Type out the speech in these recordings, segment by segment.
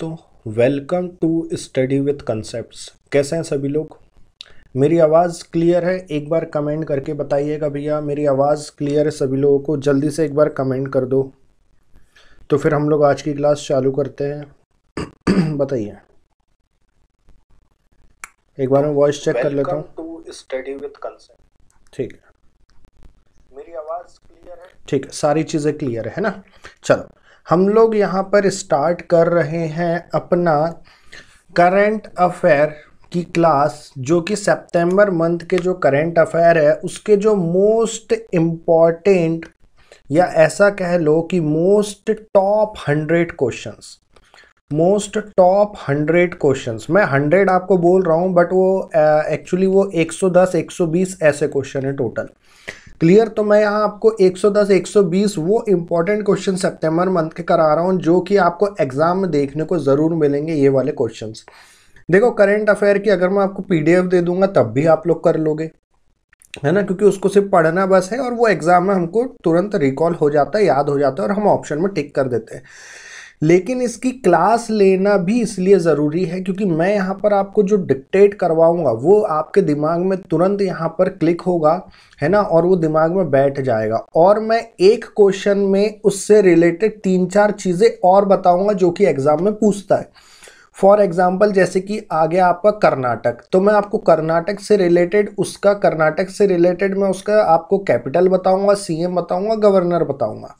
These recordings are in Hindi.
तो welcome to study with concept कैसे हैं सभी लोग मेरी आवाज़ क्लियर है एक बार कमेंट करके बताइएगा भैया मेरी आवाज़ क्लियर है सभी लोगों को जल्दी से एक बार कमेंट कर दो तो फिर हम लोग आज की क्लास चालू करते हैं बताइए एक बार मैं वॉइस चेक कर लेता हूँ टू स्टडी विथ कंसेप्ट ठीक है मेरी आवाज़ क्लियर है ठीक है सारी चीज़ें क्लियर है ना चलो हम लोग यहाँ पर स्टार्ट कर रहे हैं अपना करंट अफेयर की क्लास जो कि सितंबर मंथ के जो करंट अफेयर है उसके जो मोस्ट इम्पॉर्टेंट या ऐसा कह लो कि most top hundred questions most top hundred questions मैं हंड्रेड आपको बोल रहा हूँ बट वो एक्चुअली uh, वो 110 120 ऐसे क्वेश्चन है टोटल क्लियर तो मैं यहाँ आपको 110 120 वो इंपॉर्टेंट क्वेश्चन सितंबर मंथ के करा रहा हूँ जो कि आपको एग्जाम में देखने को ज़रूर मिलेंगे ये वाले क्वेश्चन देखो करेंट अफेयर की अगर मैं आपको पीडीएफ दे दूंगा तब भी आप लोग कर लोगे है ना क्योंकि उसको सिर्फ पढ़ना बस है और वो एग्जाम में हमको तुरंत रिकॉल हो जाता है याद हो जाता है और हम ऑप्शन में टिक कर देते हैं लेकिन इसकी क्लास लेना भी इसलिए ज़रूरी है क्योंकि मैं यहाँ पर आपको जो डिक्टेट करवाऊँगा वो आपके दिमाग में तुरंत यहाँ पर क्लिक होगा है ना और वो दिमाग में बैठ जाएगा और मैं एक क्वेश्चन में उससे रिलेटेड तीन चार चीज़ें और बताऊँगा जो कि एग्ज़ाम में पूछता है फॉर एग्जाम्पल जैसे कि आगे आपका कर्नाटक तो मैं आपको कर्नाटक से रिलेटेड उसका कर्नाटक से रिलेटेड मैं उसका आपको कैपिटल बताऊंगा एम बताऊँगा गवर्नर बताऊँगा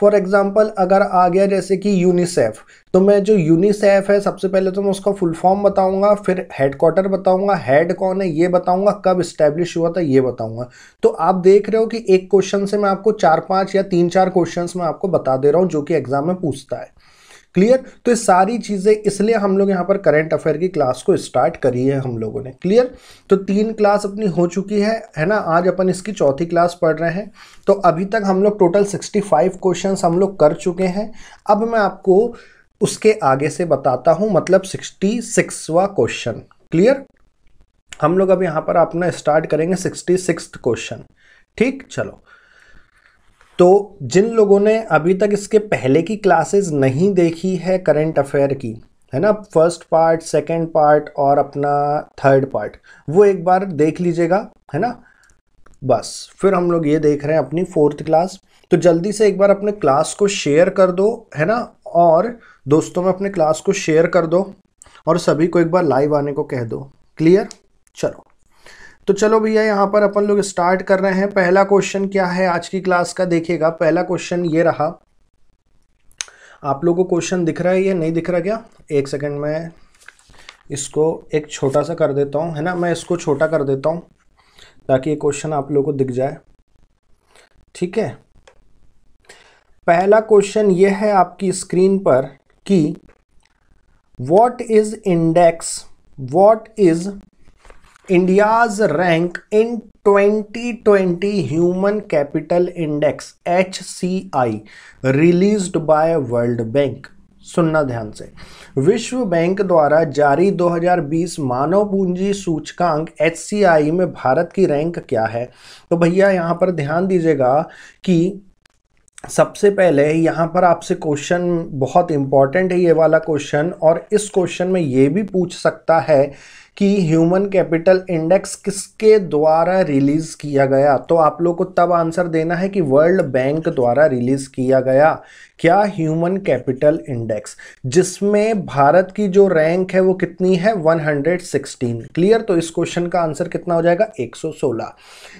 फॉर एग्जाम्पल अगर आ गया जैसे कि यूनिसेफ तो मैं जो यूनिसेफ है सबसे पहले तो मैं उसका फुल फॉर्म बताऊंगा फिर हेडक्वार्टर बताऊंगा हेड कौन है ये बताऊंगा कब इस्टेब्लिश हुआ था ये बताऊंगा तो आप देख रहे हो कि एक क्वेश्चन से मैं आपको चार पाँच या तीन चार क्वेश्चन मैं आपको बता दे रहा हूँ जो कि एग्जाम में पूछता है क्लियर तो ये सारी चीज़ें इसलिए हम लोग यहाँ पर करंट अफेयर की क्लास को स्टार्ट करी है हम लोगों ने क्लियर तो तीन क्लास अपनी हो चुकी है है ना आज अपन इसकी चौथी क्लास पढ़ रहे हैं तो अभी तक हम लोग टोटल 65 क्वेश्चंस हम लोग कर चुके हैं अब मैं आपको उसके आगे से बताता हूँ मतलब सिक्सटी सिक्सवा क्वेश्चन क्लियर हम लोग अब यहाँ पर अपना स्टार्ट करेंगे सिक्सटी सिक्स क्वेश्चन ठीक चलो तो जिन लोगों ने अभी तक इसके पहले की क्लासेस नहीं देखी है करंट अफेयर की है ना फर्स्ट पार्ट सेकंड पार्ट और अपना थर्ड पार्ट वो एक बार देख लीजिएगा है ना बस फिर हम लोग ये देख रहे हैं अपनी फोर्थ क्लास तो जल्दी से एक बार अपने क्लास को शेयर कर दो है ना और दोस्तों में अपने क्लास को शेयर कर दो और सभी को एक बार लाइव आने को कह दो क्लियर चलो तो चलो भैया यहाँ पर अपन लोग स्टार्ट कर रहे हैं पहला क्वेश्चन क्या है आज की क्लास का देखिएगा पहला क्वेश्चन ये रहा आप लोगों को क्वेश्चन दिख रहा है या नहीं दिख रहा क्या एक सेकंड में इसको एक छोटा सा कर देता हूँ है ना मैं इसको छोटा कर देता हूँ ताकि ये क्वेश्चन आप लोगों को दिख जाए ठीक है पहला क्वेश्चन ये है आपकी स्क्रीन पर कि what is index what is India's rank in 2020 human capital index H C I release by world bank सुनना ध्यान से विश्व बैंक द्वारा जारी 2020 मानव पूंजी सूचकांक एच सी आई में भारत की रैंक क्या है तो भैया यहाँ पर ध्यान दीजिएगा कि सबसे पहले यहाँ पर आपसे क्वेश्चन बहुत इंपॉर्टेंट है ये वाला क्वेश्चन और इस क्वेश्चन में ये भी पूछ सकता है कि ह्यूमन कैपिटल इंडेक्स किसके द्वारा रिलीज़ किया गया तो आप लोग को तब आंसर देना है कि वर्ल्ड बैंक द्वारा रिलीज़ किया गया क्या ह्यूमन कैपिटल इंडेक्स जिसमें भारत की जो रैंक है वो कितनी है 116 क्लियर तो इस क्वेश्चन का आंसर कितना हो जाएगा 116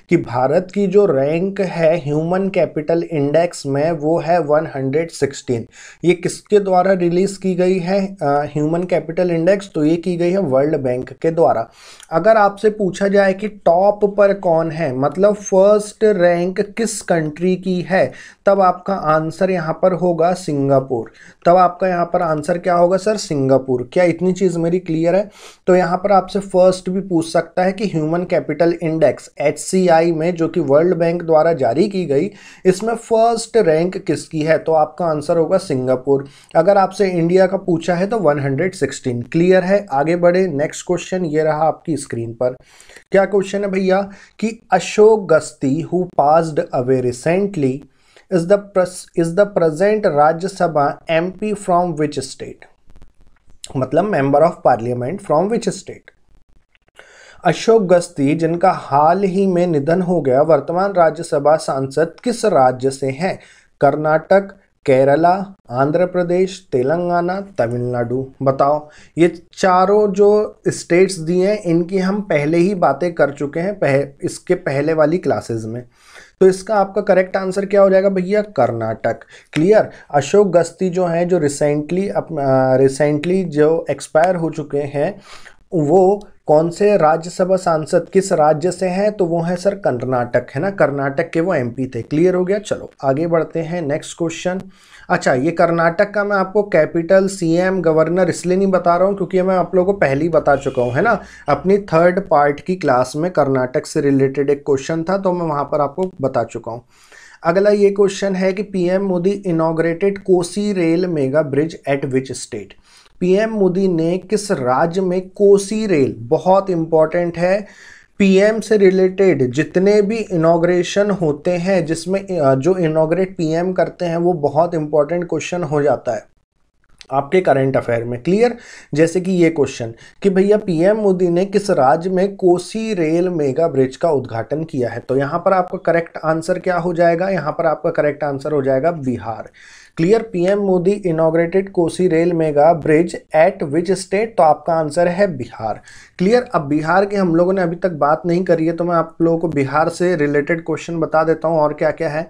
कि भारत की जो रैंक है ह्यूमन कैपिटल इंडेक्स में वो है 116 ये किसके द्वारा रिलीज़ की गई है ह्यूमन कैपिटल इंडेक्स तो ये की गई है वर्ल्ड बैंक के द्वारा अगर आपसे पूछा जाए कि टॉप पर कौन है मतलब फर्स्ट रैंक किस कंट्री की है तब आपका आंसर यहाँ पर होगा सिंगापुर तब आपका यहाँ पर आंसर क्या होगा सर सिंगापुर क्या इतनी चीज़ मेरी क्लियर है तो यहाँ पर आपसे फर्स्ट भी पूछ सकता है कि ह्यूमन कैपिटल इंडेक्स एच में जो कि वर्ल्ड बैंक द्वारा जारी की गई इसमें फर्स्ट रैंक किसकी है तो आपका आंसर होगा सिंगापुर अगर आपसे इंडिया का पूछा है तो 116 क्लियर है आगे बढ़े नेक्स्ट क्वेश्चन क्वेश्चन ये रहा आपकी स्क्रीन पर क्या क्वेश्चन है भैया कि Ashok Gasti who passed away recently is the is the present Rajya Sabha MP from which state मतलब member of parliament from which state Ashok Gasti जिनका हाल ही में निधन हो गया वर्तमान राज्यसभा सांसद किस राज्य से हैं कर्नाटक केरला आंध्र प्रदेश तेलंगाना तमिलनाडु बताओ ये चारों जो स्टेट्स दिए हैं इनकी हम पहले ही बातें कर चुके हैं पह, इसके पहले वाली क्लासेस में तो इसका आपका करेक्ट आंसर क्या हो जाएगा भैया कर्नाटक क्लियर अशोक गस्ती जो हैं जो रिसेंटली रिसेंटली जो एक्सपायर हो चुके हैं वो कौन से राज्यसभा सांसद किस राज्य से हैं तो वो है सर कर्नाटक है ना कर्नाटक के वो एमपी थे क्लियर हो गया चलो आगे बढ़ते हैं नेक्स्ट क्वेश्चन अच्छा ये कर्नाटक का मैं आपको कैपिटल सीएम गवर्नर इसलिए नहीं बता रहा हूँ क्योंकि मैं आप लोगों को पहले ही बता चुका हूँ है ना अपनी थर्ड पार्ट की क्लास में कर्नाटक से रिलेटेड एक क्वेश्चन था तो मैं वहाँ पर आपको बता चुका हूँ अगला ये क्वेश्चन है कि PM Modi inaugurated Kosi rail mega bridge at which state PM Modi ने किस राज्य में कोसी रेल बहुत इंपॉर्टेंट है पीएम से रिलेटेड जितने भी इनाग्रेशन होते हैं जिसमें जो इनाग्रेट पीएम करते हैं वो बहुत इंपॉर्टेंट क्वेश्चन हो जाता है आपके करंट अफेयर में क्लियर जैसे कि ये क्वेश्चन कि भैया पीएम मोदी ने किस राज्य में कोसी रेल मेगा ब्रिज का उद्घाटन किया है तो यहाँ पर आपका करेक्ट आंसर क्या हो जाएगा यहाँ पर आपका करेक्ट आंसर हो जाएगा Bihar clear PM Modi inaugurated Kosi rail mega bridge at which state तो आपका आंसर है बिहार क्लियर अब बिहार की हम लोगों ने अभी तक बात नहीं करी है तो मैं आप लोगों को बिहार से रिलेटेड क्वेश्चन बता देता हूँ और क्या क्या है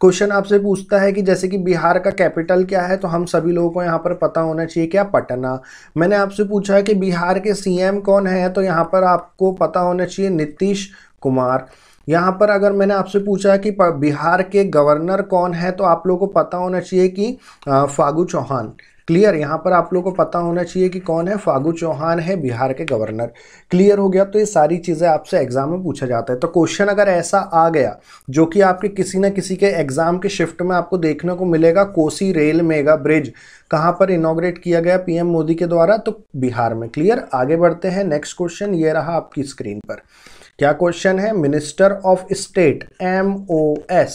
क्वेश्चन आपसे पूछता है कि जैसे कि बिहार का कैपिटल क्या है तो हम सभी लोगों को यहाँ पर पता होना चाहिए क्या पटना मैंने आपसे पूछा है कि बिहार के सी कौन है तो यहाँ पर आपको पता होना चाहिए नीतीश कुमार यहाँ पर अगर मैंने आपसे पूछा कि बिहार के गवर्नर कौन है तो आप लोगों को पता होना चाहिए कि फागू चौहान क्लियर यहाँ पर आप लोगों को पता होना चाहिए कि कौन है फागू चौहान है बिहार के गवर्नर क्लियर हो गया तो ये सारी चीज़ें आपसे एग्जाम में पूछा जाता है तो क्वेश्चन अगर ऐसा आ गया जो कि आपके किसी ना किसी के एग्जाम के शिफ्ट में आपको देखने को मिलेगा कोसी रेल मेगा ब्रिज कहाँ पर इनोग्रेट किया गया पीएम मोदी के द्वारा तो बिहार में क्लियर आगे बढ़ते हैं नेक्स्ट क्वेश्चन ये रहा आपकी स्क्रीन पर क्या क्वेश्चन है minister of state M O S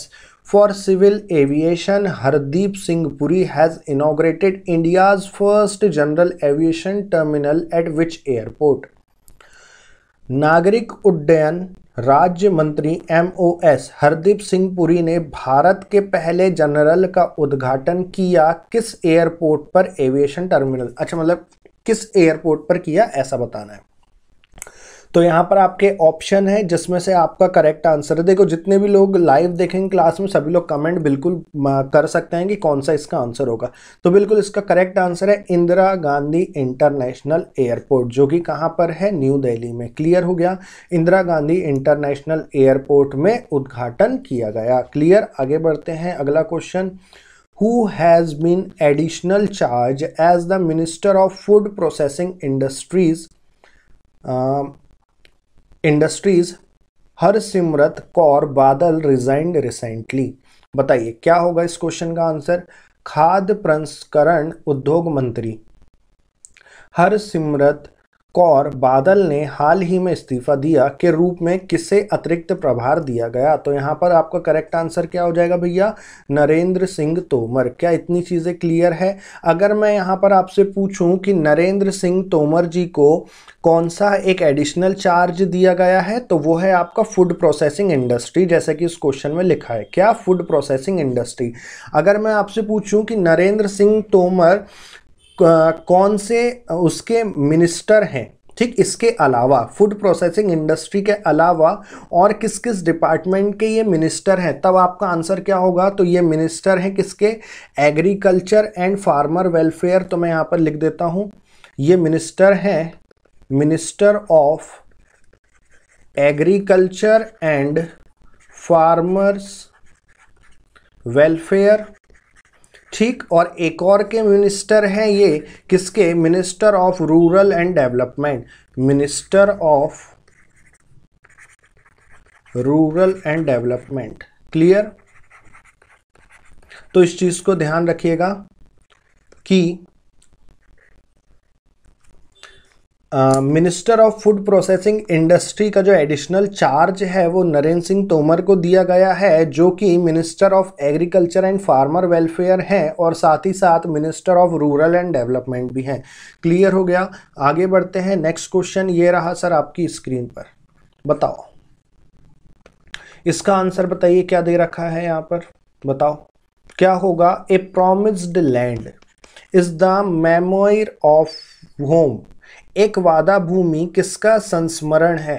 for civil aviation Hardeep Singh Puri has inaugurated India's first general aviation terminal at which airport नागरिक उड्डयन राज्य मंत्री M O S Hardeep Singh Puri ने भारत के पहले जनरल का उद्घाटन किया किस एयरपोर्ट पर एविएशन टर्मिनल अच्छा मतलब किस एयरपोर्ट पर किया ऐसा बताना है तो यहाँ पर आपके ऑप्शन है जिसमें से आपका करेक्ट आंसर है देखो जितने भी लोग लाइव देखेंगे क्लास में सभी लोग कमेंट बिल्कुल कर सकते हैं कि कौन सा इसका आंसर होगा तो बिल्कुल इसका करेक्ट आंसर है इंदिरा गांधी इंटरनेशनल एयरपोर्ट जो कि कहाँ पर है न्यू दिल्ली में क्लियर हो गया इंदिरा गांधी इंटरनेशनल एयरपोर्ट में उद्घाटन किया गया क्लियर आगे बढ़ते हैं अगला question who has been additional charge as the minister of food processing industries industries Harsimrat Kaur Badal resigned recently बताइए क्या होगा इस क्वेश्चन का आंसर खाद्य प्रसंस्करण उद्योग मंत्री हरसिमरत कौर बादल ने हाल ही में इस्तीफा दिया के रूप में किसे अतिरिक्त प्रभार दिया गया तो यहाँ पर आपका करेक्ट आंसर क्या हो जाएगा भैया नरेंद्र सिंह तोमर क्या इतनी चीज़ें क्लियर है अगर मैं यहाँ पर आपसे पूछूं कि नरेंद्र सिंह तोमर जी को कौन सा एक एडिशनल चार्ज दिया गया है तो वो है आपका फूड प्रोसेसिंग इंडस्ट्री जैसे कि इस क्वेश्चन में लिखा है क्या फूड प्रोसेसिंग इंडस्ट्री अगर मैं आपसे पूछूँ कि नरेंद्र सिंह तोमर कौन से उसके मिनिस्टर हैं ठीक इसके अलावा फूड प्रोसेसिंग इंडस्ट्री के अलावा और किस किस डिपार्टमेंट के ये मिनिस्टर हैं तब आपका आंसर क्या होगा तो ये मिनिस्टर हैं किसके एग्रीकल्चर एंड फार्मर वेलफेयर तो मैं यहाँ पर लिख देता हूँ ये मिनिस्टर हैं minister of agriculture and farmers welfare ठीक और एक और के मिनिस्टर हैं ये किसके minister of rural and development minister of rural and development clear तो इस चीज़ को ध्यान रखिएगा कि minister of food processing industry का जो एडिशनल चार्ज है वो नरेंद्र सिंह तोमर को दिया गया है जो कि minister of agriculture and farmer welfare हैं और साथ ही साथ minister of rural and development भी हैं क्लियर हो गया आगे बढ़ते हैं नेक्स्ट क्वेश्चन ये रहा सर आपकी स्क्रीन पर बताओ इसका आंसर बताइए क्या दे रखा है यहाँ पर बताओ क्या होगा a promised land is the memoir of whom एक वादा भूमि किसका संस्मरण है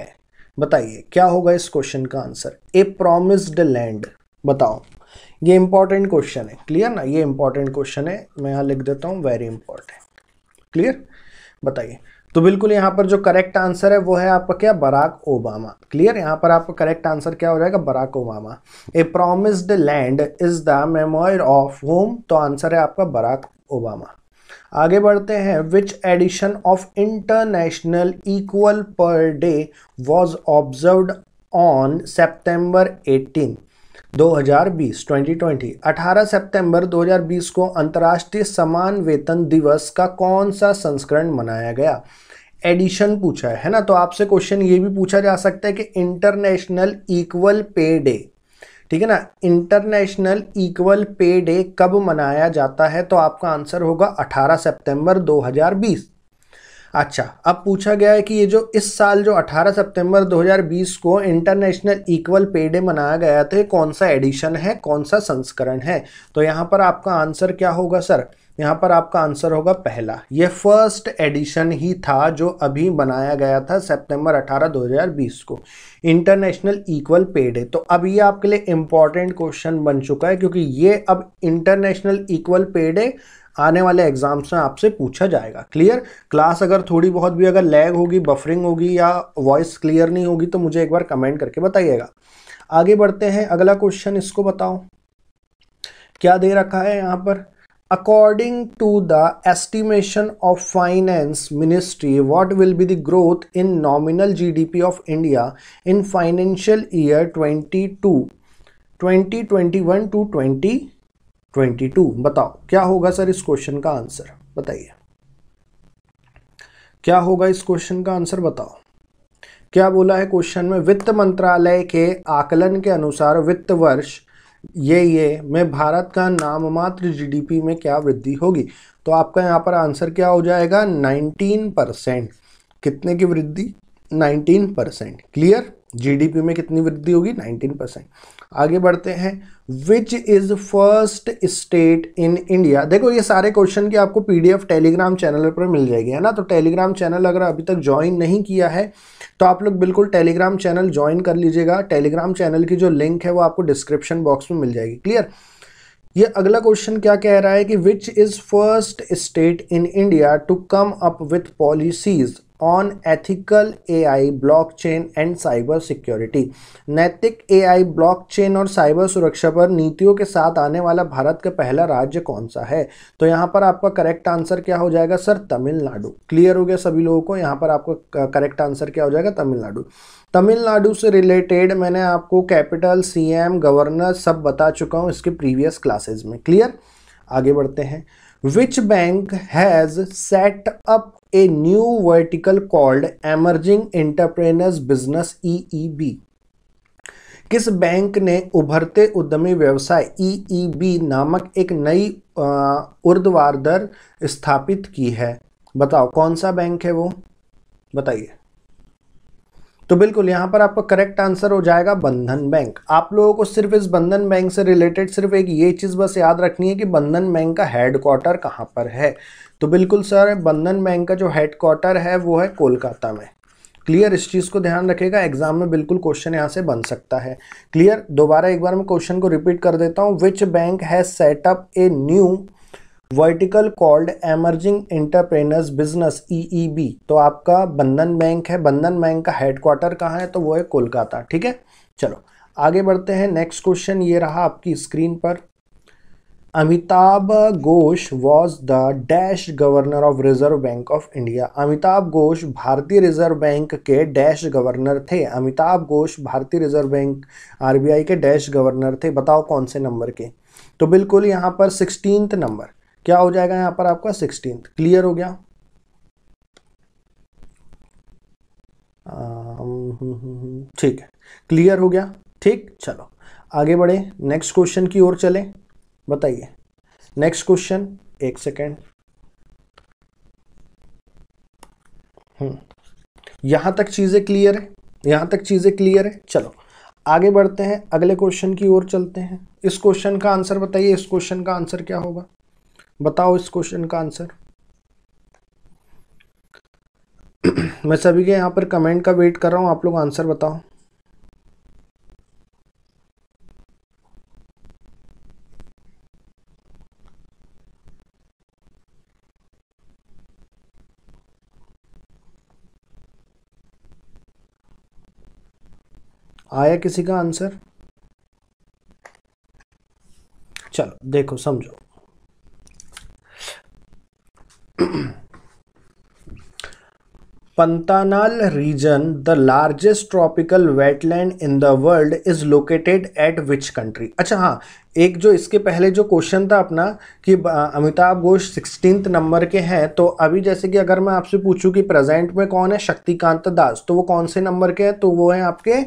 बताइए क्या होगा इस क्वेश्चन का आंसर ए प्रोमिस्ड लैंड बताओ ये इंपॉर्टेंट क्वेश्चन है क्लियर ना ये इंपॉर्टेंट क्वेश्चन है मैं यहाँ लिख देता हूँ वेरी इंपॉर्टेंट क्लियर बताइए तो बिल्कुल यहाँ पर जो करेक्ट आंसर है वो है आपका क्या बराक ओबामा क्लियर यहाँ पर आपका करेक्ट आंसर क्या हो जाएगा Barack Obama a promised land is the memoir of whom तो आंसर है आपका बराक ओबामा आगे बढ़ते हैं which edition of international equal pay day was observe on September eighteen 2020 2020 18 सितंबर 2020 को अंतर्राष्ट्रीय समान वेतन दिवस का कौन सा संस्करण मनाया गया एडिशन पूछा है ना तो आपसे क्वेश्चन ये भी पूछा जा सकता है कि इंटरनेशनल इक्वल पे डे ठीक है ना इंटरनेशनल इक्वल पे डे कब मनाया जाता है तो आपका आंसर होगा 18 सितंबर 2020 अच्छा अब पूछा गया है कि ये जो इस साल जो 18 सितंबर 2020 को इंटरनेशनल इक्वल पे डे मनाया गया था ये कौन सा एडिशन है कौन सा संस्करण है तो यहाँ पर आपका आंसर क्या होगा सर यहाँ पर आपका आंसर होगा पहला ये फर्स्ट एडिशन ही था जो अभी बनाया गया था सितंबर 18 2020 को इंटरनेशनल इक्वल पे डे तो अब ये आपके लिए इम्पॉर्टेंट क्वेश्चन बन चुका है क्योंकि ये अब इंटरनेशनल इक्वल पे डे आने वाले एग्जाम्स में आपसे पूछा जाएगा क्लियर क्लास अगर थोड़ी बहुत भी अगर लैग होगी बफरिंग होगी या वॉइस क्लियर नहीं होगी तो मुझे एक बार कमेंट करके बताइएगा आगे बढ़ते हैं अगला क्वेश्चन इसको बताओ क्या दे रखा है यहाँ पर According to the estimation of finance ministry, what will be the growth in nominal GDP of India in financial year 22, 2021 to 2022? बताओ क्या होगा सर इस क्वेश्चन का आंसर बताइए क्या होगा इस question का आंसर बताओ क्या बोला है क्वेश्चन में वित्त मंत्रालय के आकलन के अनुसार वित्त वर्ष ये ये में भारत का नाम मात्र जीडीपी में क्या वृद्धि होगी तो आपका यहाँ पर आंसर क्या हो जाएगा 19 परसेंट कितने की वृद्धि 19 परसेंट क्लियर जीडीपी में कितनी वृद्धि होगी 19 परसेंट आगे बढ़ते हैं which is first state in India देखो ये सारे क्वेश्चन की आपको एफ टेलीग्राम चैनल पर मिल जाएगी है ना तो टेलीग्राम चैनल अगर अभी तक ज्वाइन नहीं किया है तो आप लोग बिल्कुल टेलीग्राम चैनल ज्वाइन कर लीजिएगा टेलीग्राम चैनल की जो लिंक है वो आपको डिस्क्रिप्शन बॉक्स में मिल जाएगी क्लियर ये अगला क्वेश्चन क्या कह रहा है कि which is first state in India to come up with policies A I blockchain and cyber security नैतिक ब्लॉक चेन और साइबर सुरक्षा पर नीतियों के साथ आने वाला भारत का पहला राज्य कौन सा है तो यहाँ पर आपका करेक्ट आंसर क्या हो जाएगा सर तमिलनाडु क्लियर हो गया सभी लोगों को यहाँ पर आपका करेक्ट आंसर क्या हो जाएगा तमिलनाडु तमिलनाडु से रिलेटेड मैंने आपको कैपिटल एम गवर्नर सब बता चुका हूँ इसके प्रीवियस क्लासेज में क्लियर आगे बढ़ते हैं which bank has set up a new vertical called emerging entrepreneurs business EEB किस बैंक ने उभरते उद्यमी व्यवसाय ई नामक एक नई उर्दवार दर स्थापित की है बताओ कौन सा बैंक है वो बताइए तो बिल्कुल यहाँ पर आपका करेक्ट आंसर हो जाएगा बंधन बैंक आप लोगों को सिर्फ इस बंधन बैंक से रिलेटेड सिर्फ एक ये चीज़ बस याद रखनी है कि बंधन बैंक का हेडक्वार्टर कहाँ पर है तो बिल्कुल सर बंधन बैंक का जो हेडक्वार्टर है वो है कोलकाता में क्लियर इस चीज़ को ध्यान रखेगा एग्जाम में बिल्कुल क्वेश्चन यहाँ से बन सकता है क्लियर दोबारा एक बार मैं क्वेश्चन को रिपीट कर देता हूँ which bank has set up a new vertical called emerging entrepreneurs business EEB e e तो आपका बंधन बैंक है बंधन बैंक का हेडक्वार्टर कहाँ है तो वो है कोलकाता ठीक है चलो आगे बढ़ते हैं नेक्स्ट क्वेश्चन ये रहा आपकी स्क्रीन पर Amitabh Ghosh was the dash governor of reserve bank of India Amitabh Ghosh भारतीय रिजर्व बैंक के डैश गवर्नर थे अमिताभ घोष भारतीय रिजर्व बैंक आरबीआई के डैश गवर्नर थे बताओ कौन से नंबर के तो बिल्कुल यहाँ पर सिक्सटीन नंबर क्या हो जाएगा यहां पर आपका सिक्सटीन क्लियर हो गया हम्म, हम्म, हम्म, ठीक है क्लियर हो गया ठीक चलो आगे बढ़े नेक्स्ट क्वेश्चन की ओर चले बताइए नेक्स्ट क्वेश्चन एक सेकेंड यहां तक चीज़ें क्लियर है यहां तक चीज़ें क्लियर है चलो आगे बढ़ते हैं अगले क्वेश्चन की ओर चलते हैं इस क्वेश्चन का आंसर बताइए इस क्वेश्चन का आंसर क्या होगा बताओ इस क्वेश्चन का आंसर मैं सभी के यहाँ पर कमेंट का वेट कर रहा हूँ आप लोग आंसर बताओ आया किसी का आंसर चलो देखो समझो Pantanal region the largest tropical wetland in the world is located at which country अच्छा हाँ एक जो इसके पहले जो क्वेश्चन था अपना कि अमिताभ घोष सिक्सटीन नंबर के हैं तो अभी जैसे कि अगर मैं आपसे पूछूं कि प्रेजेंट में कौन है शक्तिकांत दास तो वो कौन से नंबर के हैं तो वो हैं आपके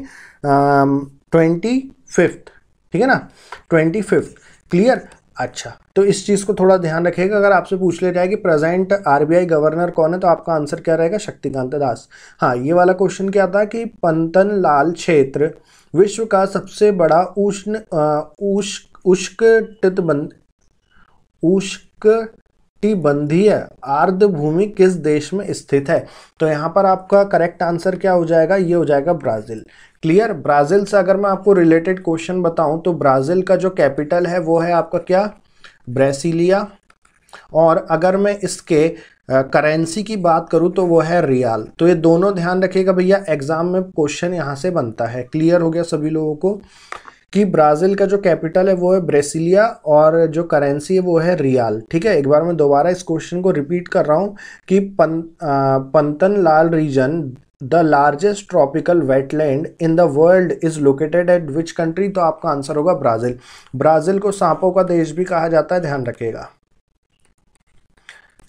ट्वेंटी फिफ्थ ठीक है ना ट्वेंटी फिफ्थ क्लियर अच्छा तो इस चीज़ को थोड़ा ध्यान रखिएगा अगर आपसे पूछ लिया जाए कि प्रेजेंट आरबीआई गवर्नर कौन है तो आपका आंसर क्या रहेगा शक्तिकांत दास हाँ ये वाला क्वेश्चन क्या था कि पंतन लाल क्षेत्र विश्व का सबसे बड़ा उष्ण उष्क उष्क टितबंध आर्द्र भूमि किस देश में स्थित है तो यहाँ पर आपका करेक्ट आंसर क्या हो जाएगा ये हो जाएगा ब्राज़ील क्लियर ब्राज़ील से अगर मैं आपको रिलेटेड क्वेश्चन बताऊँ तो ब्राज़ील का जो कैपिटल है वो है आपका क्या ब्रेसिलिया और अगर मैं इसके करेंसी की बात करूं तो वो है रियाल तो ये दोनों ध्यान रखिएगा भैया एग्जाम में क्वेश्चन यहाँ से बनता है क्लियर हो गया सभी लोगों को कि ब्राज़ील का जो कैपिटल है वो है ब्रेसिलिया और जो करेंसी है वो है रियाल ठीक है एक बार मैं दोबारा इस क्वेश्चन को रिपीट कर रहा हूँ कि पन, ah, Pantanal region the largest tropical wetland in the world is located at which country तो आपका आंसर होगा ब्राज़ील ब्राज़ील को सांपों का देश भी कहा जाता है ध्यान रखिएगा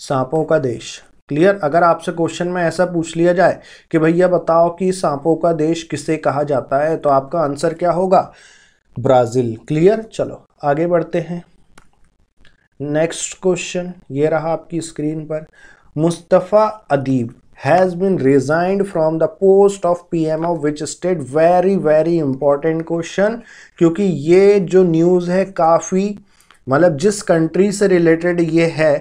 सांपों का देश क्लियर अगर आपसे क्वेश्चन में ऐसा पूछ लिया जाए कि भैया बताओ कि सांपों का देश किसे कहा जाता है तो आपका आंसर क्या होगा ब्राज़ील क्लियर चलो आगे बढ़ते हैं नेक्स्ट क्वेश्चन ये रहा आपकी स्क्रीन पर मुस्तफ़ा अदीब has been resigned from the post of PM of which state very very important question क्योंकि ये जो न्यूज़ है काफ़ी मतलब जिस कंट्री से रिलेटेड ये है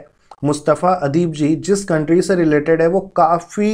मुस्तफ़ा अदीब जी जिस कंट्री से रिलेटेड है वो काफ़ी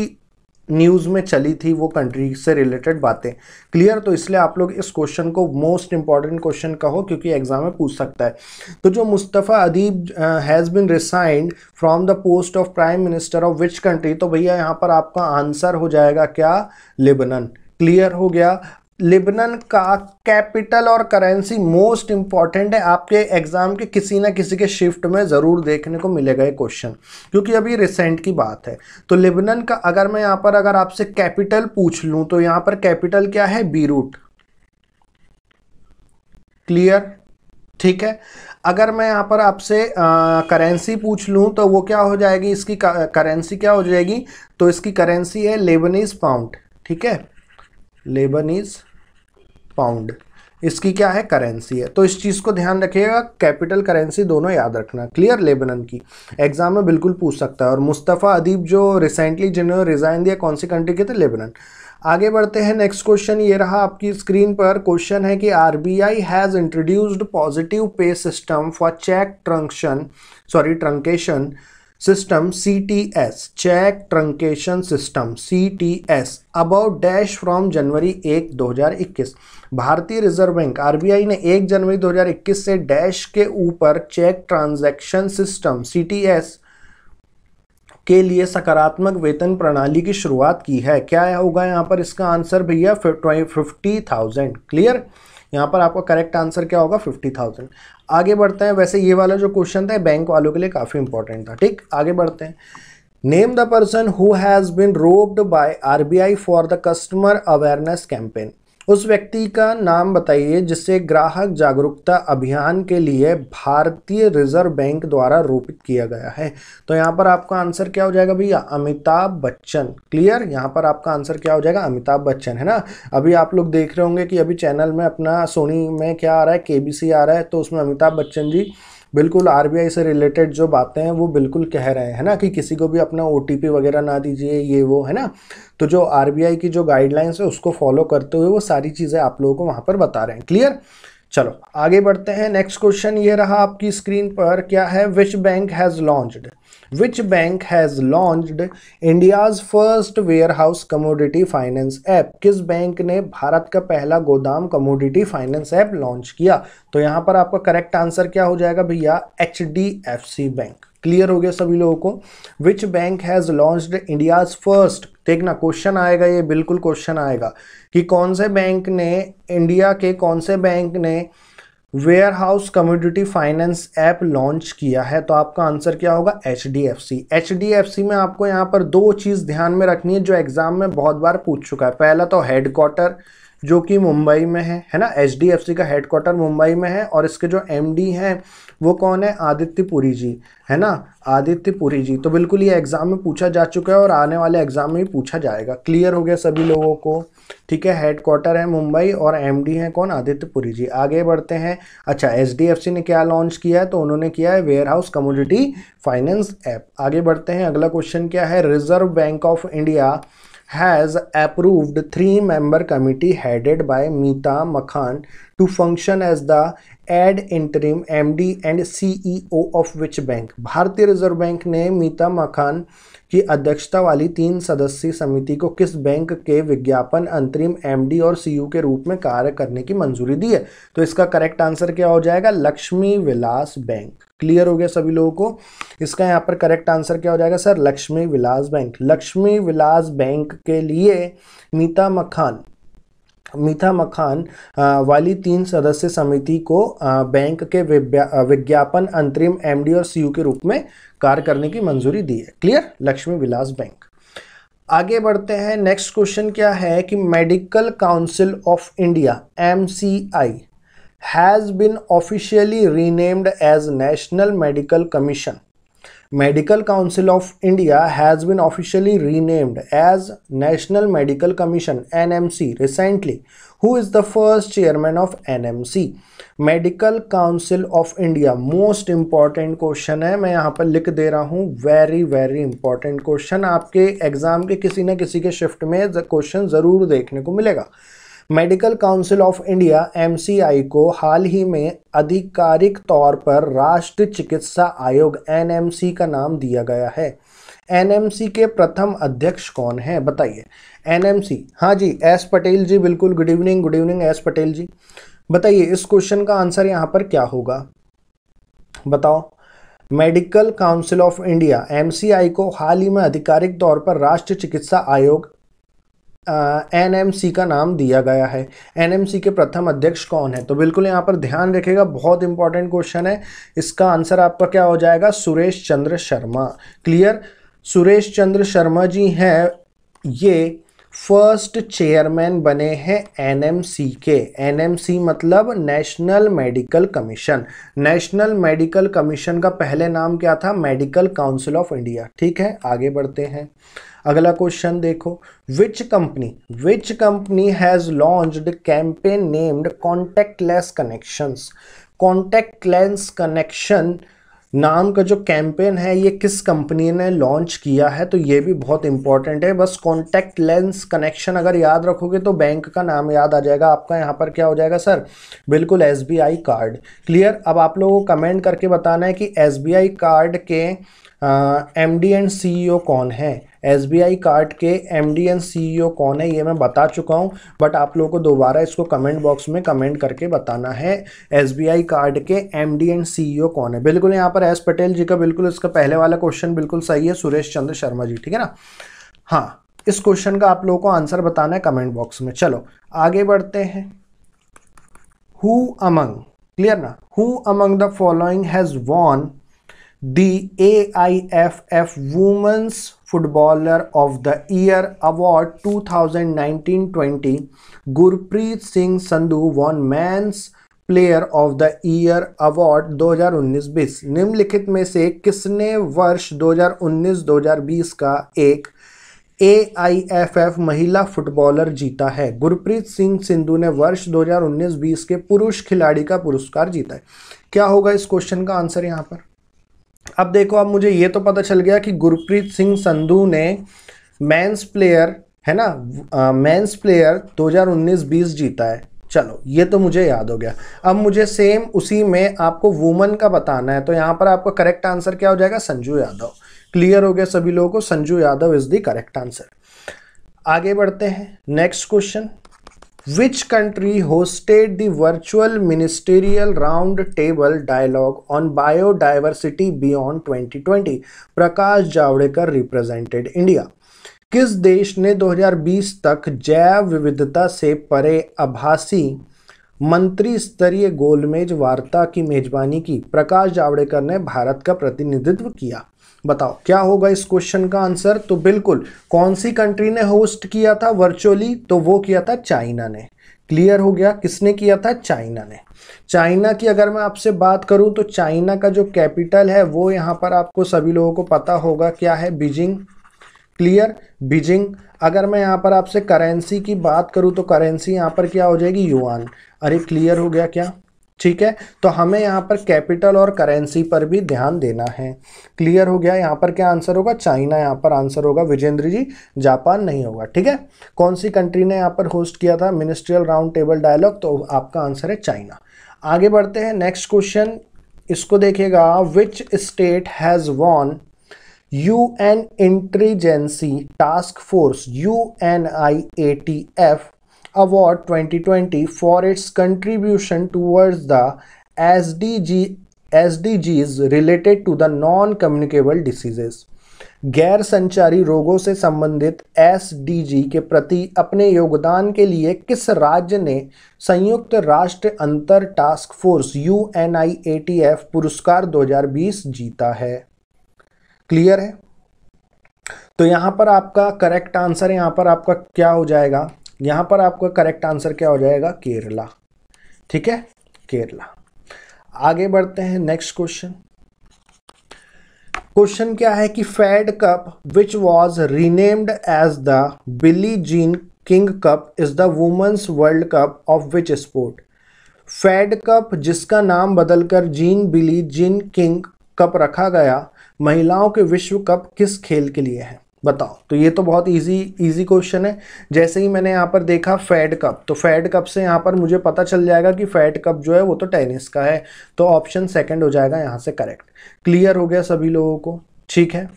न्यूज़ में चली थी वो कंट्री से रिलेटेड बातें क्लियर तो इसलिए आप लोग इस क्वेश्चन को मोस्ट इंपॉर्टेंट क्वेश्चन कहो क्योंकि एग्जाम में पूछ सकता है तो जो Mustafa Adib has been resigned from the post of prime minister of which country तो भैया यहाँ पर आपका आंसर हो जाएगा क्या लेबनन क्लियर हो गया लिबनन का कैपिटल और करेंसी मोस्ट इंपॉर्टेंट है आपके एग्जाम के किसी ना किसी के शिफ्ट में ज़रूर देखने को मिलेगा ये क्वेश्चन क्योंकि अभी रिसेंट की बात है तो लिबनन का अगर मैं यहाँ पर अगर आपसे कैपिटल पूछ लूँ तो यहाँ पर कैपिटल क्या है बीरूट क्लियर ठीक है अगर मैं यहाँ पर आपसे करेंसी पूछ लूँ तो वो क्या हो जाएगी इसकी करेंसी क्या हो जाएगी तो इसकी करेंसी है लेबनीज पाउंड ठीक है लेबनीज पाउंड इसकी क्या है करेंसी है तो इस चीज़ को ध्यान रखिएगा कैपिटल करेंसी दोनों याद रखना क्लियर लेबनन की एग्जाम में बिल्कुल पूछ सकता है और मुस्तफ़ा अदीब जो रिसेंटली जिन्होंने रिज़ाइन दिया कौन सी कंट्री के थे लेबनन आगे बढ़ते हैं नेक्स्ट क्वेश्चन ये रहा आपकी स्क्रीन पर क्वेश्चन है कि R B I has introduced positive pay system for cheque truncation sorry truncation system CTS check truncation system CTS about dash from January 1 2021 भारतीय रिजर्व बैंक आई ने 1 जनवरी 2021 से डैश के ऊपर चेक ट्रांजैक्शन सिस्टम एस के लिए सकारात्मक वेतन प्रणाली की शुरुआत की है क्या होगा यहाँ पर इसका आंसर भैया फिफ्टी थाउजेंड क्लियर यहाँ पर आपका करेक्ट आंसर क्या होगा फिफ्टी थाउजेंड आगे बढ़ते हैं वैसे ये वाला जो क्वेश्चन था बैंक वालों के लिए काफ़ी इंपॉर्टेंट था ठीक आगे बढ़ते हैं name the person who has been roped by RBI for the customer awareness campaign उस व्यक्ति का नाम बताइए जिसे ग्राहक जागरूकता अभियान के लिए भारतीय रिजर्व बैंक द्वारा रोपित किया गया है तो यहाँ पर आपका आंसर क्या हो जाएगा भैया अमिताभ बच्चन क्लियर यहाँ पर आपका आंसर क्या हो जाएगा अमिताभ बच्चन है ना अभी आप लोग देख रहे होंगे कि अभी चैनल में अपना सोनी में क्या आ रहा है के आ रहा है तो उसमें अमिताभ बच्चन जी बिल्कुल आर से रिलेटेड जो बातें हैं वो बिल्कुल कह रहे हैं है ना कि किसी को भी अपना ओ वगैरह ना दीजिए ये वो है ना तो जो आर की जो गाइडलाइंस है उसको फॉलो करते हुए वो सारी चीज़ें आप लोगों को वहाँ पर बता रहे हैं क्लियर चलो आगे बढ़ते हैं नेक्स्ट क्वेश्चन ये रहा आपकी स्क्रीन पर क्या है which bank has launched Which bank has launched India's first warehouse commodity finance app? किस बैंक ने भारत का पहला गोदाम कमोडिटी फाइनेंस ऐप लॉन्च किया तो यहाँ पर आपका करेक्ट आंसर क्या हो जाएगा भैया H D F C bank clear हो गया सभी लोगों को which bank has launched India's first देखना क्वेश्चन आएगा ये बिल्कुल क्वेश्चन आएगा कि कौन से बैंक ने इंडिया के कौन से बैंक ने warehouse community finance app launch किया है तो आपका आंसर क्या होगा H D F C H D F C में आपको यहाँ पर दो चीज़ ध्यान में रखनी है जो एग्जाम में बहुत बार पूछ चुका है पहला तो हेडक्वार्टर जो कि मुंबई में है है ना एच डी एफ सी का हेडक्वार्टर मुंबई में है और इसके जो एम डी हैं वो कौन है आदित्य पुरी जी है ना आदित्य पुरी जी तो बिल्कुल ये एग्ज़ाम में पूछा जा चुका है और आने वाले एग्ज़ाम में भी पूछा जाएगा क्लियर हो गया सभी लोगों को ठीक है हेड क्वार्टर है मुंबई और एमडी हैं कौन आदित्य पुरी जी आगे बढ़ते हैं अच्छा एचडीएफसी ने क्या लॉन्च किया है तो उन्होंने किया है warehouse community finance app आगे बढ़ते हैं अगला क्वेश्चन क्या है reserve bank of India has approved three-member committee headed by Meeta Makhan to function as the ad interim MD and CEO of which bank भारतीय रिजर्व बैंक ने मीता मखान की अध्यक्षता वाली तीन सदस्यीय समिति को किस बैंक के विज्ञापन अंतरिम एमडी और यू e के रूप में कार्य करने की मंजूरी दी है तो इसका करेक्ट आंसर क्या हो जाएगा लक्ष्मी विलास बैंक क्लियर हो गया सभी लोगों को इसका यहाँ पर करेक्ट आंसर क्या हो जाएगा sir Lakshmi Vilas bank Lakshmi Vilas bank के लिए मीता मखान मीठा मखान वाली तीन सदस्य समिति को बैंक के विज्ञापन अंतरिम एमडी और सीयू के रूप में कार्य करने की मंजूरी दी है क्लियर लक्ष्मी विलास बैंक आगे बढ़ते हैं नेक्स्ट क्वेश्चन क्या है कि medical council of India M has been officially renamed as national medical commission medical council of India has been officially renamed as national medical commission N M C recently who is the first chairman of N M C medical council of India most important question है मैं यहाँ पर लिख दे रहा हूँ वेरी वेरी इंपॉर्टेंट क्वेश्चन आपके एग्जाम के किसी न किसी के शिफ्ट में क्वेश्चन ज़रूर देखने को मिलेगा medical council of India M को हाल ही में आधिकारिक तौर पर राष्ट्र चिकित्सा आयोग एन का नाम दिया गया है एन के प्रथम अध्यक्ष कौन है बताइए एन एम हाँ जी एस पटेल जी बिल्कुल good evening good evening S Patel ji बताइए इस क्वेश्चन का आंसर यहाँ पर क्या होगा बताओ medical council of India M को हाल ही में आधिकारिक तौर पर राष्ट्रीय चिकित्सा आयोग एम सी का नाम दिया गया है सी के प्रथम अध्यक्ष कौन है तो बिल्कुल यहाँ पर ध्यान रखेगा बहुत इंपॉर्टेंट क्वेश्चन है इसका आंसर आपका क्या हो जाएगा सुरेश चंद्र शर्मा क्लियर सुरेश चंद्र शर्मा जी हैं ये फर्स्ट चेयरमैन बने हैं एनएमसी के एनएमसी मतलब national medical commission national medical commission का पहले नाम क्या था मेडिकल काउंसिल ऑफ इंडिया ठीक है आगे बढ़ते हैं अगला क्वेश्चन देखो which company which company has launched campaign named contactless connections contact lens connection नाम का जो कैंपेन है ये किस कंपनी ने लॉन्च किया है तो ये भी बहुत इंपॉर्टेंट है बस कॉन्टैक्ट लेंस कनेक्शन अगर याद रखोगे तो बैंक का नाम याद आ जाएगा आपका यहाँ पर क्या हो जाएगा सर बिल्कुल एस कार्ड क्लियर अब आप लोगों को कमेंट करके बताना है कि एस कार्ड के एम डी एंड सी कौन है एस कार्ड के एम डी एन सीईओ कौन है ये मैं बता चुका हूँ बट आप लोगों को दोबारा इसको कमेंट बॉक्स में कमेंट करके बताना है एस कार्ड के एम डी एंड सीईओ कौन है बिल्कुल यहाँ पर एस पटेल जी का बिल्कुल इसका पहले वाला क्वेश्चन बिल्कुल सही है सुरेश चंद्र शर्मा जी ठीक है ना हाँ इस क्वेश्चन का आप लोगों को आंसर बताना है कमेंट बॉक्स में चलो आगे बढ़ते हैं हु अमंग क्लियर ना who among the following has won the A I F F women's footballer of the year award 2019-20 Gurpreet Singh Sandhu won men's player of the year award 2019-20 निम्नलिखित में से किसने वर्ष 2019-2020 का एक ए आई एफ एफ महिला फुटबॉलर जीता है गुरप्रीत सिंह सिंधु ने वर्ष 2019-20 के पुरुष खिलाड़ी का पुरस्कार जीता है क्या होगा इस क्वेश्चन का आंसर यहाँ पर अब देखो अब मुझे ये तो पता चल गया कि गुरप्रीत सिंह संधू ने मैंस प्लेयर है ना मैंस प्लेयर 2019-20 जीता है चलो ये तो मुझे याद हो गया अब मुझे सेम उसी में आपको वुमन का बताना है तो यहाँ पर आपका करेक्ट आंसर क्या हो जाएगा संजू यादव क्लियर हो गया सभी लोगों को Sanju Yadav is the correct answer आगे बढ़ते हैं next question Which country hosted the virtual ministerial roundtable dialogue on biodiversity beyond 2020? Prakash Javadekar represented India. किस देश ने 2020 तक जैव विविधता से परे आभासी मंत्री स्तरीय गोलमेज वार्ता की मेजबानी की प्रकाश जावड़ेकर ने भारत का प्रतिनिधित्व किया बताओ क्या होगा इस क्वेश्चन का आंसर तो बिल्कुल कौन सी कंट्री ने होस्ट किया था वर्चुअली तो वो किया था चाइना ने क्लियर हो गया किसने किया था चाइना ने चाइना की अगर मैं आपसे बात करूं तो चाइना का जो कैपिटल है वो यहाँ पर आपको सभी लोगों को पता होगा क्या है बीजिंग क्लियर बीजिंग अगर मैं यहाँ पर आपसे करेंसी की बात करूँ तो करेंसी यहाँ पर क्या हो जाएगी युआन अरे क्लियर हो गया क्या ठीक है तो हमें यहाँ पर कैपिटल और करेंसी पर भी ध्यान देना है क्लियर हो गया यहाँ पर क्या आंसर होगा चाइना यहाँ पर आंसर होगा विजेंद्र जी जापान नहीं होगा ठीक है कौन सी कंट्री ने यहाँ पर होस्ट किया था मिनिस्ट्रियल राउंड टेबल डायलॉग तो आपका आंसर है चाइना आगे बढ़ते हैं नेक्स्ट क्वेश्चन इसको देखिएगा which state has won U N intelligency task force U N I A T F Award 2020 for its contribution towards the SDG, SDGs related to the non-communicable diseases. गैर संचारी रोगों से संबंधित एस के प्रति अपने योगदान के लिए किस राज्य ने संयुक्त राष्ट्र अंतर टास्क फोर्स यू पुरस्कार 2020 जीता है क्लियर है तो यहाँ पर आपका करेक्ट आंसर यहाँ पर आपका क्या हो जाएगा यहाँ पर आपका करेक्ट आंसर क्या हो जाएगा केरला ठीक है केरला आगे बढ़ते हैं नेक्स्ट क्वेश्चन क्वेश्चन क्या है कि Fed cup which was renamed as the Billie Jean King cup is the women's world cup of which sport Fed cup जिसका नाम बदलकर Jean Billie Jean King cup रखा गया महिलाओं के विश्व कप किस खेल के लिए है बताओ तो ये तो बहुत इजी इजी क्वेश्चन है जैसे ही मैंने यहाँ पर देखा फैड कप तो फैड कप से यहाँ पर मुझे पता चल जाएगा कि फैड कप जो है वो तो टेनिस का है तो ऑप्शन सेकंड हो जाएगा यहाँ से करेक्ट क्लियर हो गया सभी लोगों को ठीक है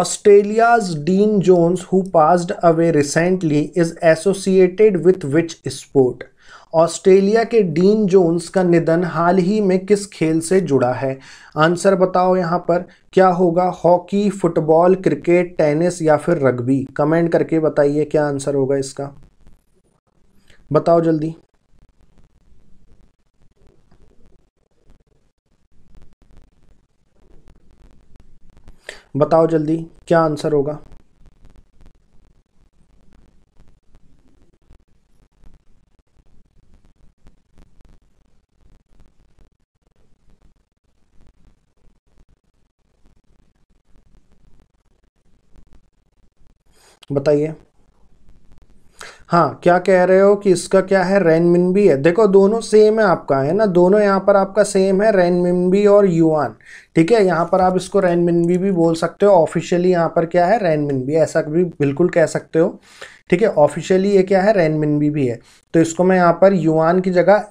Australia's Dean Jones who passed away recently is associated with which sport Australia के डीन जोन्स का निधन हाल ही में किस खेल से जुड़ा है आंसर बताओ यहाँ पर क्या होगा हॉकी फुटबॉल क्रिकेट टेनिस या फिर रग्बी कमेंट करके बताइए क्या आंसर होगा इसका बताओ जल्दी बताओ जल्दी क्या आंसर होगा बताइए हाँ क्या कह रहे हो कि इसका क्या है रेनमिन भी है देखो दोनों सेम है आपका है ना दोनों यहाँ पर आपका सेम है रेनमिन भी और युआन ठीक है यहाँ पर आप इसको रेनमिन भी, भी बोल सकते हो ऑफिशियली यहाँ पर क्या है रेनमिन भी ऐसा भी बिल्कुल कह सकते हो ठीक है ऑफिशियली ये क्या है रेनमिन भी, भी है तो इसको मैं यहाँ पर युआन की जगह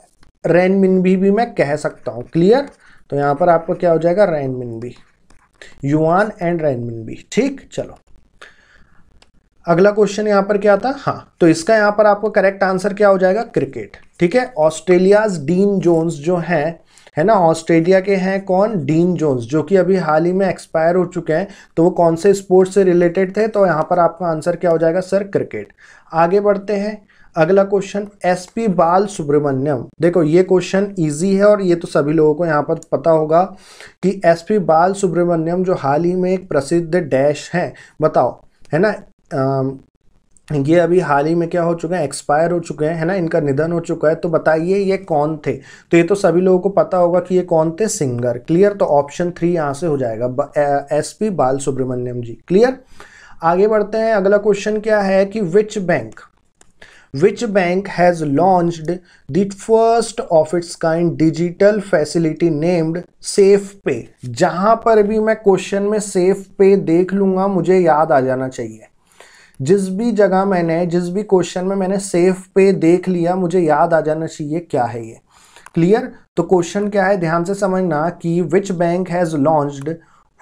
रेनमिन भी, भी मैं कह सकता हूँ क्लियर तो यहाँ पर आपको क्या हो जाएगा रेनमिन भी युआन एंड रेनमिन भी ठीक चलो अगला क्वेश्चन यहाँ पर क्या था हाँ तो इसका यहाँ पर आपको करेक्ट आंसर क्या हो जाएगा क्रिकेट ठीक है ऑस्ट्रेलियाज डीन जोन्स जो हैं है ना ऑस्ट्रेलिया के हैं कौन डीन जोन्स जो कि अभी हाल ही में एक्सपायर हो चुके हैं तो वो कौन से स्पोर्ट्स से रिलेटेड थे तो यहाँ पर आपका आंसर क्या हो जाएगा सर क्रिकेट आगे बढ़ते हैं अगला क्वेश्चन एस पी बाल सुब्रमण्यम देखो ये क्वेश्चन इजी है और ये तो सभी लोगों को यहाँ पर पता होगा कि एस पी बाल सुब्रमण्यम जो हाल ही में एक प्रसिद्ध डैश हैं बताओ है ना ये अभी हाल ही में क्या हो चुके हैं एक्सपायर हो चुके हैं है ना इनका निधन हो चुका है तो बताइए ये कौन थे तो ये तो सभी लोगों को पता होगा कि ये कौन थे सिंगर क्लियर तो ऑप्शन थ्री यहाँ से हो जाएगा एस पी बाल सुब्रमण्यम जी क्लियर आगे बढ़ते हैं अगला क्वेश्चन क्या है कि which bank which bank has launched the first of its kind digital facility named safe pay जहां पर भी मैं क्वेश्चन में सेफ पे देख लूंगा मुझे याद आ जाना चाहिए जिस भी जगह मैंने जिस भी क्वेश्चन में मैंने सेफ पे देख लिया मुझे याद आ जाना चाहिए क्या है ये क्लियर तो क्वेश्चन क्या है ध्यान से समझना कि which bank has launched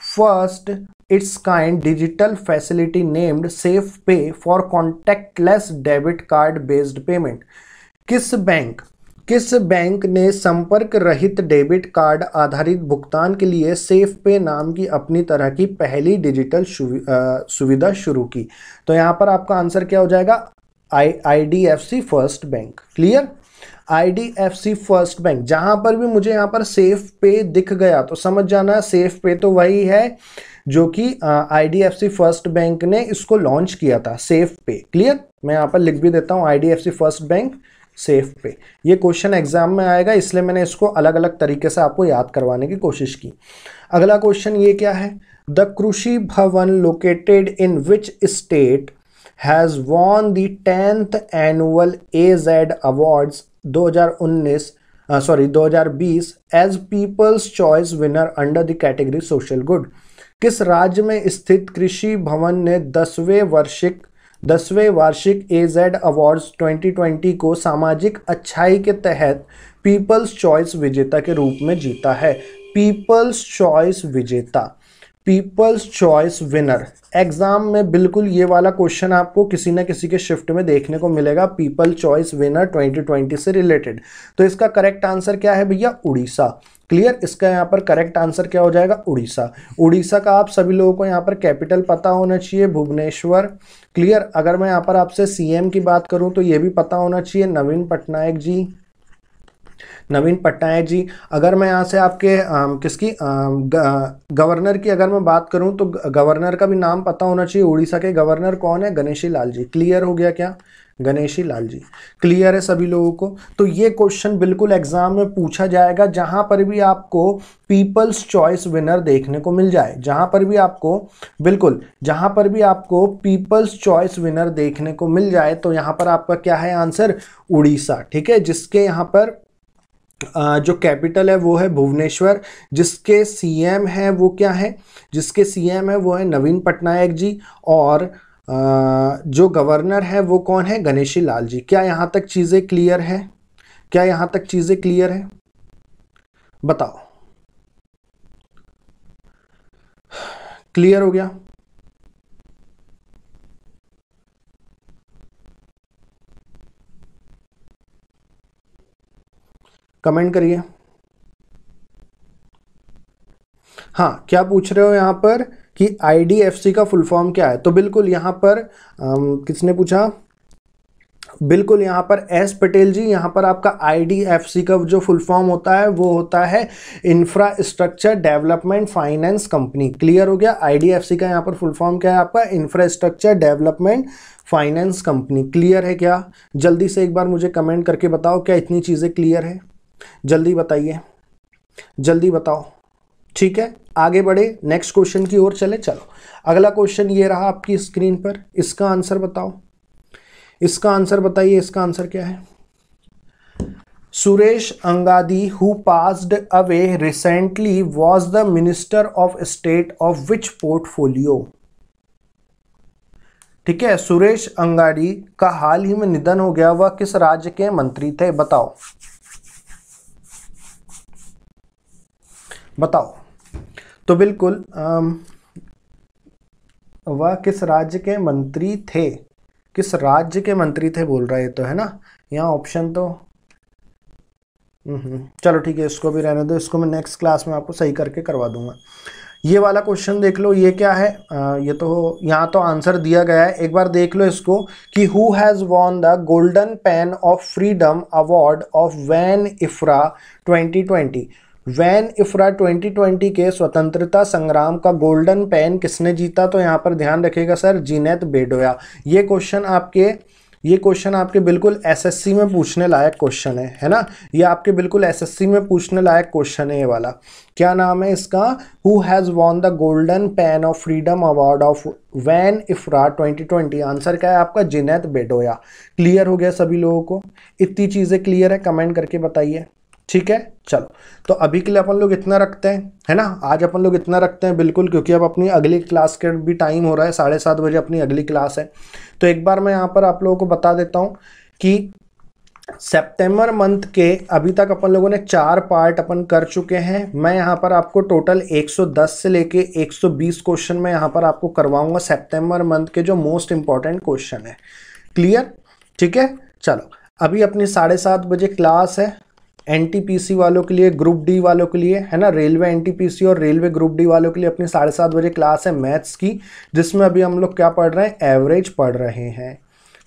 first its kind digital facility named safe pay for less debit card based payment किस बैंक किस बैंक ने संपर्क रहित डेबिट कार्ड आधारित भुगतान के लिए सेफ पे नाम की अपनी तरह की पहली डिजिटल सुविधा शुरू की तो यहाँ पर आपका आंसर क्या हो जाएगा I I D F C first bank clear I D F C first bank जहाँ पर भी मुझे यहाँ पर सेफ पे दिख गया तो समझ जाना सेफ पे तो वही है जो कि I D F C first bank ने इसको लॉन्च किया था सेफ पे क्लियर मैं यहाँ पर लिख भी देता हूँ I D F C first bank safe pay ये क्वेश्चन एग्जाम में आएगा इसलिए मैंने इसको अलग अलग तरीके से आपको याद करवाने की कोशिश की अगला क्वेश्चन ये क्या है the Krishi Bhavan located in which state has won the tenth annual A Z awards 2019 sorry हजार 2020 as people's choice winner under the category social good किस राज्य में स्थित कृषि भवन ने दसवें वार्षिक दसवें वार्षिक ए जेड अवार्ड्स 2020 को सामाजिक अच्छाई के तहत पीपल्स चॉइस विजेता के रूप में जीता है पीपल्स चॉइस विजेता पीपल्स चॉइस विनर एग्जाम में बिल्कुल ये वाला क्वेश्चन आपको किसी ना किसी के शिफ्ट में देखने को मिलेगा पीपल चॉइस विनर 2020 से रिलेटेड तो इसका करेक्ट आंसर क्या है भैया उड़ीसा क्लियर इसका यहाँ पर करेक्ट आंसर क्या हो जाएगा उड़ीसा उड़ीसा का आप सभी लोगों को यहाँ पर कैपिटल पता होना चाहिए भुवनेश्वर क्लियर अगर मैं यहाँ पर आपसे सीएम की बात करूँ तो ये भी पता होना चाहिए नवीन पटनायक जी नवीन पटनायक जी अगर मैं यहाँ से आपके आ, किसकी गवर्नर की अगर मैं बात करूँ तो गवर्नर का भी नाम पता होना चाहिए उड़ीसा के गवर्नर कौन है गणेशी लाल जी क्लियर हो गया क्या गणेशी लाल जी क्लियर है सभी लोगों को तो ये क्वेश्चन बिल्कुल एग्जाम में पूछा जाएगा जहाँ पर भी आपको पीपल्स चॉइस विनर देखने को मिल जाए जहाँ पर भी आपको बिल्कुल जहाँ पर भी आपको पीपल्स चॉइस विनर देखने को मिल जाए तो यहाँ पर आपका क्या है आंसर उड़ीसा ठीक है जिसके यहाँ पर जो कैपिटल है वो है भुवनेश्वर जिसके सीएम है वो क्या है जिसके सीएम है वो है नवीन पटनायक जी और जो गवर्नर है वो कौन है गणेशी लाल जी क्या यहाँ तक चीज़ें क्लियर है क्या यहाँ तक चीज़ें क्लियर है बताओ क्लियर हो गया कमेंट करिए हाँ क्या पूछ रहे हो यहाँ पर कि आईडीएफसी का फुल फॉर्म क्या है तो बिल्कुल यहाँ पर आम, किसने पूछा बिल्कुल यहाँ पर एस पटेल जी यहाँ पर आपका आईडीएफसी का जो फुल फॉर्म होता है वो होता है infrastructure development finance company clear हो गया आईडीएफसी का यहाँ पर फुल फॉर्म क्या है आपका infrastructure development finance company clear है क्या जल्दी से एक बार मुझे कमेंट करके बताओ क्या इतनी चीज़ें क्लियर है जल्दी बताइए जल्दी बताओ ठीक है आगे बढ़े नेक्स्ट क्वेश्चन की ओर चले चलो अगला क्वेश्चन ये रहा आपकी स्क्रीन पर इसका आंसर बताओ इसका आंसर बताइए इसका आंसर क्या है Suresh Angadi who passed away recently was the minister of state of which portfolio ठीक है सुरेश अंगाड़ी का हाल ही में निधन हो गया वह किस राज्य के मंत्री थे बताओ बताओ तो बिल्कुल वह किस राज्य के मंत्री थे किस राज्य के मंत्री थे बोल रहा है तो है ना यहाँ ऑप्शन तो हम्म, चलो ठीक है इसको भी रहने दो इसको मैं नेक्स्ट क्लास में आपको सही करके करवा दूंगा ये वाला क्वेश्चन देख लो ये क्या है आ, ये तो यहाँ तो आंसर दिया गया है एक बार देख लो इसको कि who has won the golden pen of freedom award of वैन इफ्रा 2020 वैन इफ्रा 2020 के स्वतंत्रता संग्राम का गोल्डन पेन किसने जीता तो यहाँ पर ध्यान रखिएगा सर जीनेत बेडोया ये क्वेश्चन आपके ये क्वेश्चन आपके बिल्कुल एसएससी में पूछने लायक क्वेश्चन है है ना ये आपके बिल्कुल एसएससी में पूछने लायक क्वेश्चन है ये वाला क्या नाम है इसका who has won the golden pen of freedom award of वैन इफ्रा 2020 आंसर क्या है आपका जिनेत बेडोया क्लियर हो गया सभी लोगों को इतनी चीज़ें क्लियर है कमेंट करके बताइए ठीक है चलो तो अभी के लिए अपन लोग इतना रखते हैं है ना आज अपन लोग इतना रखते हैं बिल्कुल क्योंकि अब अपनी अगली क्लास के भी टाइम हो रहा है साढ़े सात बजे अपनी अगली क्लास है तो एक बार मैं यहाँ पर आप लोगों को बता देता हूँ कि सितंबर मंथ के अभी तक अपन लोगों ने चार पार्ट अपन कर चुके हैं मैं यहाँ पर आपको टोटल 110 से लेके 120 क्वेश्चन मैं यहाँ पर आपको करवाऊंगा सेप्टेम्बर मंथ के जो मोस्ट इंपॉर्टेंट क्वेश्चन है क्लियर ठीक है चलो अभी अपनी साढ़े सात बजे क्लास है एनटीपीसी वालों के लिए ग्रुप डी वालों के लिए है ना रेलवे एनटीपीसी और रेलवे ग्रुप डी वालों के लिए अपनी साढ़े सात बजे क्लास है मैथ्स की जिसमें अभी हम लोग क्या पढ़ रहे हैं एवरेज पढ़ रहे हैं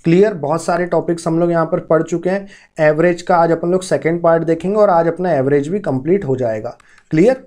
क्लियर बहुत सारे टॉपिक्स हम लोग यहाँ पर पढ़ चुके हैं एवरेज का आज अपन लोग सेकेंड पार्ट देखेंगे और आज अपना एवरेज भी कम्प्लीट हो जाएगा क्लियर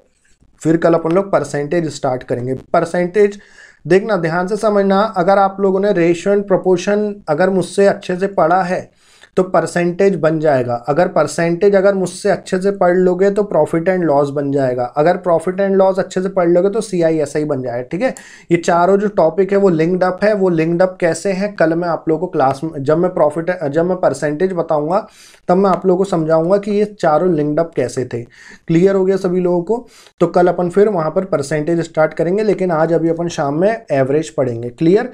फिर कल अपन लोग परसेंटेज स्टार्ट करेंगे परसेंटेज देखना ध्यान से समझना अगर आप लोगों ने एंड प्रपोशन अगर मुझसे अच्छे से पढ़ा है तो परसेंटेज बन जाएगा अगर परसेंटेज अगर मुझसे अच्छे से पढ़ लोगे तो प्रॉफिट एंड लॉस बन जाएगा अगर प्रॉफिट एंड लॉस अच्छे से पढ़ लोगे तो सी आई एस आई बन जाएगा ठीक है ये चारों जो टॉपिक है वो लिंक्ड अप है वो लिंक्ड अप कैसे हैं कल मैं आप लोगों को क्लास में जब मैं प्रॉफिट जब मैं परसेंटेज बताऊंगा तब मैं आप लोगों को समझाऊंगा कि ये चारों लिंक्ड अप कैसे थे क्लियर हो गया सभी लोगों को तो कल अपन फिर वहाँ पर परसेंटेज स्टार्ट करेंगे लेकिन आज अभी अपन शाम में एवरेज पढ़ेंगे क्लियर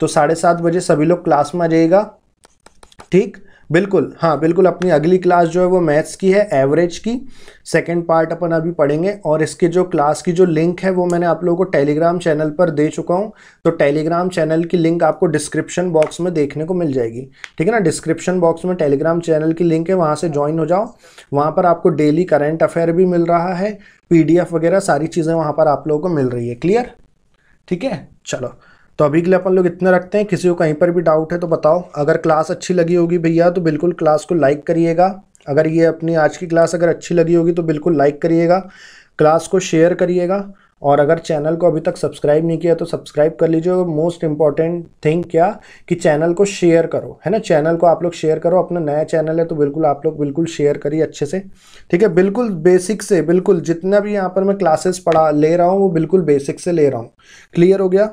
तो साढ़े सात बजे सभी लोग क्लास में आ जाइएगा ठीक बिल्कुल हाँ बिल्कुल अपनी अगली क्लास जो है वो मैथ्स की है एवरेज की सेकंड पार्ट अपन अभी पढ़ेंगे और इसके जो क्लास की जो लिंक है वो मैंने आप लोगों को टेलीग्राम चैनल पर दे चुका हूँ तो टेलीग्राम चैनल की लिंक आपको डिस्क्रिप्शन बॉक्स में देखने को मिल जाएगी ठीक है ना डिस्क्रिप्शन बॉक्स में टेलीग्राम चैनल की लिंक है वहाँ से ज्वाइन हो जाओ वहाँ पर आपको डेली करेंट अफेयर भी मिल रहा है पी वगैरह सारी चीज़ें वहाँ पर आप लोगों को मिल रही है क्लियर ठीक है चलो तो अभी के लिए अपन लोग इतना रखते हैं किसी को कहीं पर भी डाउट है तो बताओ अगर क्लास अच्छी लगी होगी भैया तो बिल्कुल क्लास को लाइक करिएगा अगर ये अपनी आज की क्लास अगर अच्छी लगी होगी तो बिल्कुल लाइक करिएगा क्लास को शेयर करिएगा और अगर चैनल को अभी तक सब्सक्राइब नहीं किया तो सब्सक्राइब कर लीजिए और मोस्ट इम्पॉर्टेंट थिंग क्या कि चैनल को शेयर करो है ना चैनल को आप लोग शेयर करो अपना नया चैनल है तो बिल्कुल आप लोग बिल्कुल शेयर करिए अच्छे से ठीक है बिल्कुल बेसिक से बिल्कुल जितना भी यहाँ पर मैं क्लासेस पढ़ा ले रहा हूँ वो बिल्कुल बेसिक से ले रहा हूँ क्लियर हो गया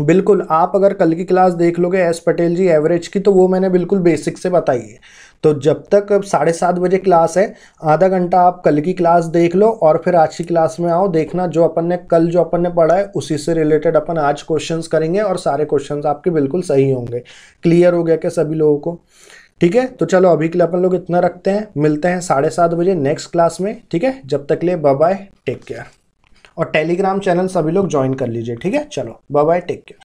बिल्कुल आप अगर कल की क्लास देख लोगे एस पटेल जी एवरेज की तो वो मैंने बिल्कुल बेसिक से बताई है तो जब तक साढ़े सात बजे क्लास है आधा घंटा आप कल की क्लास देख लो और फिर आज की क्लास में आओ देखना जो अपन ने कल जो अपन ने पढ़ा है उसी से रिलेटेड अपन आज क्वेश्चंस करेंगे और सारे क्वेश्चंस आपके बिल्कुल सही होंगे क्लियर हो गया क्या सभी लोगों को ठीक है तो चलो अभी के लिए अपन लोग इतना रखते हैं मिलते हैं साढ़े सात बजे नेक्स्ट क्लास में ठीक है जब तक लिए बाय टेक केयर और टेलीग्राम चैनल सभी लोग ज्वाइन कर लीजिए ठीक है चलो बाय बाय टेक केयर